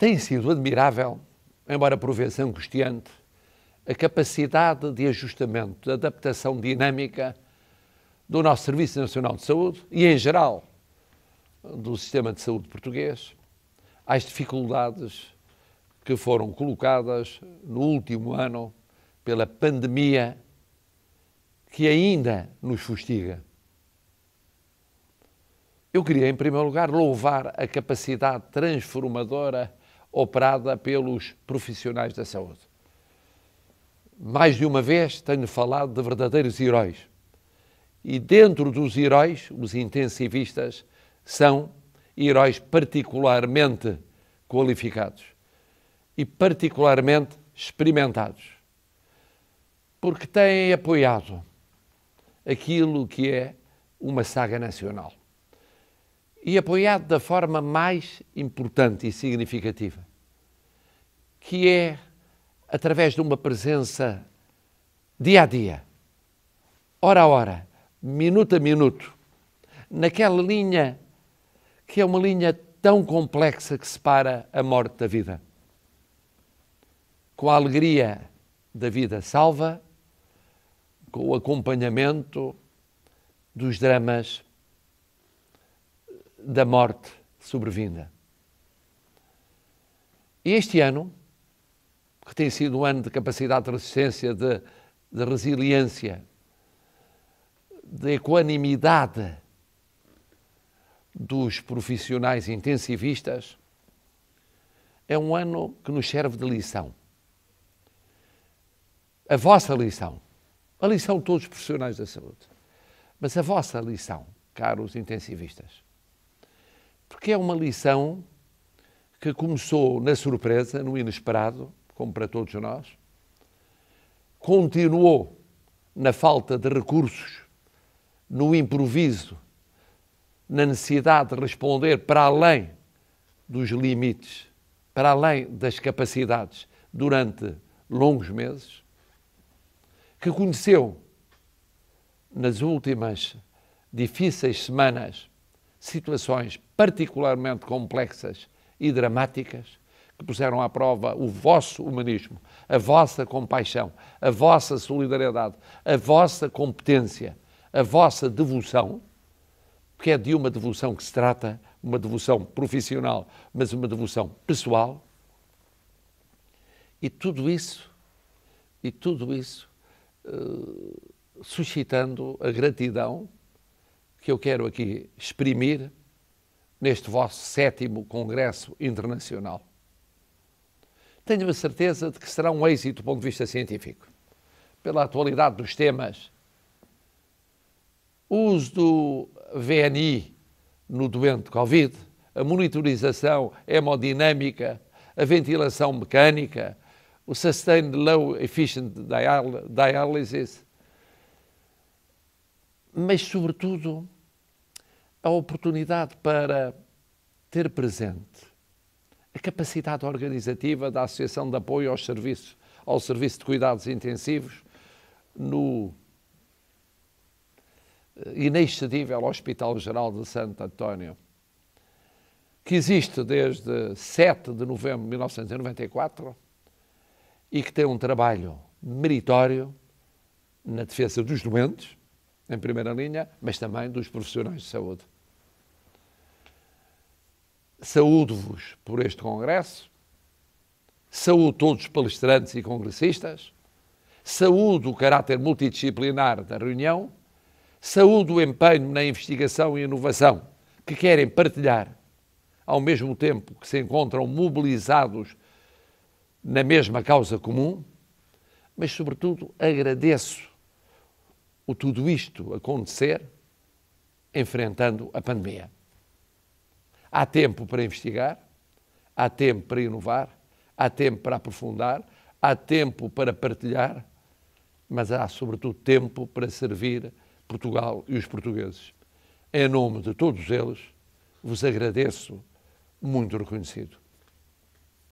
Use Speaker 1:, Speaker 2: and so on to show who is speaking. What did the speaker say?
Speaker 1: Tem sido admirável, embora por vezes angustiante, a capacidade de ajustamento, de adaptação dinâmica do nosso Serviço Nacional de Saúde e, em geral, do sistema de saúde português às dificuldades que foram colocadas no último ano pela pandemia que ainda nos fustiga. Eu queria, em primeiro lugar, louvar a capacidade transformadora operada pelos profissionais da saúde. Mais de uma vez tenho falado de verdadeiros heróis. E dentro dos heróis, os intensivistas são heróis particularmente qualificados e particularmente experimentados, porque têm apoiado aquilo que é uma saga nacional e apoiado da forma mais importante e significativa, que é através de uma presença dia a dia, hora a hora, minuto a minuto, naquela linha que é uma linha tão complexa que separa a morte da vida. Com a alegria da vida salva, com o acompanhamento dos dramas da morte sobrevinda. E este ano, que tem sido um ano de capacidade de resistência, de, de resiliência, de equanimidade dos profissionais intensivistas, é um ano que nos serve de lição. A vossa lição. A lição de todos os profissionais da saúde. Mas a vossa lição, caros intensivistas porque é uma lição que começou na surpresa, no inesperado, como para todos nós, continuou na falta de recursos, no improviso, na necessidade de responder para além dos limites, para além das capacidades, durante longos meses, que conheceu nas últimas difíceis semanas situações particularmente complexas e dramáticas que puseram à prova o vosso humanismo, a vossa compaixão, a vossa solidariedade, a vossa competência, a vossa devoção, porque é de uma devoção que se trata, uma devoção profissional, mas uma devoção pessoal. E tudo isso, e tudo isso, uh, suscitando a gratidão que eu quero aqui exprimir neste vosso sétimo Congresso Internacional. Tenho a certeza de que será um êxito do ponto de vista científico, pela atualidade dos temas. O uso do VNI no doente Covid, a monitorização hemodinâmica, a ventilação mecânica, o Sustained Low Efficient Dialysis, mas, sobretudo, a oportunidade para ter presente a capacidade organizativa da Associação de Apoio aos Serviços, ao Serviço de Cuidados Intensivos no eh, inexcedível Hospital Geral de Santo António, que existe desde 7 de novembro de 1994 e que tem um trabalho meritório na defesa dos doentes, em primeira linha, mas também dos profissionais de saúde. Saúdo-vos por este Congresso, saúdo todos os palestrantes e congressistas, saúdo o caráter multidisciplinar da reunião, saúdo o empenho na investigação e inovação que querem partilhar, ao mesmo tempo que se encontram mobilizados na mesma causa comum, mas, sobretudo, agradeço o tudo isto acontecer enfrentando a pandemia. Há tempo para investigar, há tempo para inovar, há tempo para aprofundar, há tempo para partilhar, mas há sobretudo tempo para servir Portugal e os portugueses. Em nome de todos eles, vos agradeço muito reconhecido.